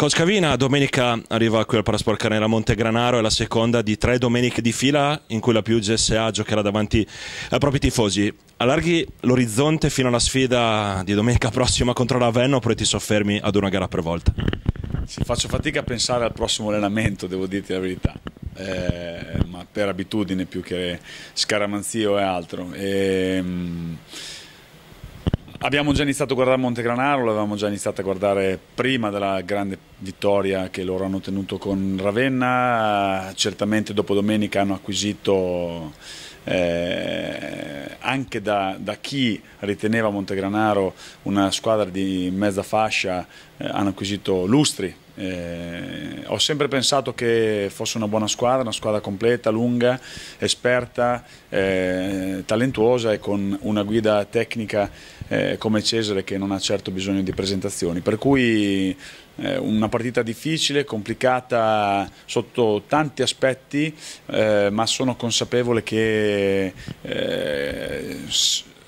Coscavina domenica arriva qui al Parasport Carnera Montegranaro, è la seconda di tre domeniche di fila in cui la più GSA giocherà davanti ai propri tifosi. Allarghi l'orizzonte fino alla sfida di domenica prossima contro l'Avenno oppure ti soffermi ad una gara per volta? Sì, faccio fatica a pensare al prossimo allenamento, devo dirti la verità. Eh, ma per abitudine più che scaramanzio e altro. E, ehm, Abbiamo già iniziato a guardare Montegranaro, l'avevamo già iniziato a guardare prima della grande vittoria che loro hanno ottenuto con Ravenna, certamente dopo domenica hanno acquisito eh, anche da, da, chi riteneva Montegranaro una squadra di mezza fascia, eh, hanno acquisito lustri eh, ho sempre pensato che fosse una buona squadra, una squadra completa, lunga, esperta, eh, talentuosa e con una guida tecnica eh, come Cesare che non ha certo bisogno di presentazioni. Per cui eh, una partita difficile, complicata sotto tanti aspetti, eh, ma sono consapevole che eh,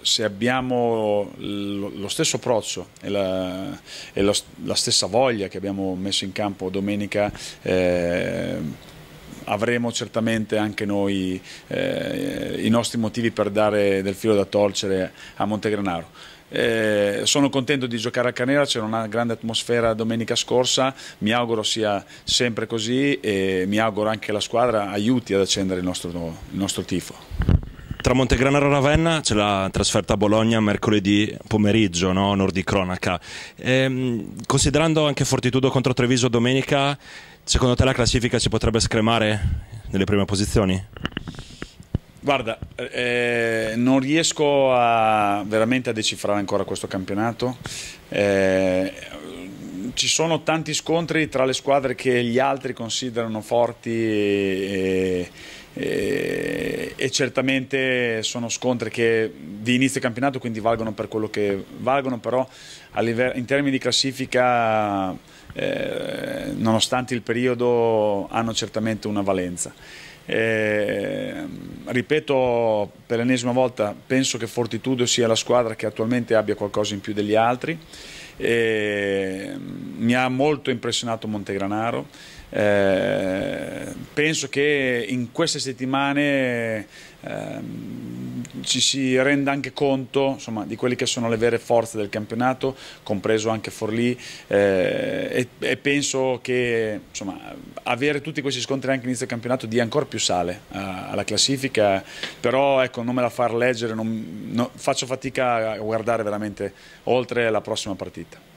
se abbiamo lo stesso approccio e, la, e lo, la, stessa voglia che abbiamo messo in campo domenica eh, avremo certamente anche noi eh, i nostri motivi per dare del filo da torcere a Montegranaro. Eh, sono contento di giocare a Canera, c'era una grande atmosfera domenica scorsa, mi auguro sia sempre così e mi auguro anche che la squadra aiuti ad accendere il nostro, il nostro tifo tra Montegranaro e Ravenna c'è la trasferta a Bologna mercoledì pomeriggio, no? onor di cronaca. E, ehm, considerando anche Fortitudo contro Treviso domenica, secondo te la classifica si potrebbe scremare nelle prime posizioni? Guarda, eh, non riesco a, veramente a decifrare ancora questo campionato. Eh, ci sono tanti scontri tra le squadre che gli altri considerano forti e, e, e certamente sono scontri che di inizio campionato quindi valgono per quello che valgono, però livello, in termini di classifica eh, nonostante il periodo hanno certamente una valenza. Eh, ripeto per l'ennesima volta, penso che Fortitudo sia la squadra che attualmente abbia qualcosa in più degli altri. E mm, mi ha molto impressionato Montegranaro. Eh, penso che in queste settimane ehm, ci si renda anche conto insomma, di quelle che sono le vere forze del campionato, compreso anche Forlì eh, e, e, penso che insomma, avere tutti questi scontri anche inizio campionato dia ancora più sale a, eh, alla classifica, però ecco, non me la far leggere, non, no, faccio fatica a guardare veramente oltre la prossima partita.